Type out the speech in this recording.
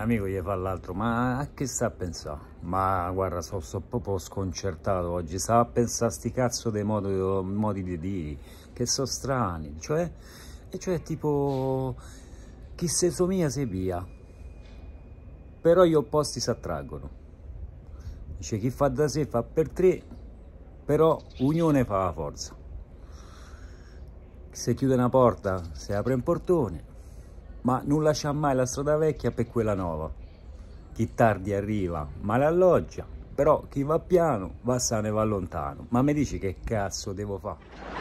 L'amico gli fa l'altro, ma a che sta a pensare? Ma guarda, sto so proprio sconcertato oggi, sta a pensare a sti cazzo dei modi, modi di dire, che sono strani, cioè, e cioè tipo, chi se somia se via, però gli opposti si attraggono. Dice, chi fa da sé fa per tre, però unione fa la forza. Se chiude una porta, si apre un portone, ma non lascia mai la strada vecchia per quella nuova. Chi tardi arriva, male alloggia, però chi va piano va sano e va lontano. Ma mi dici che cazzo devo fare?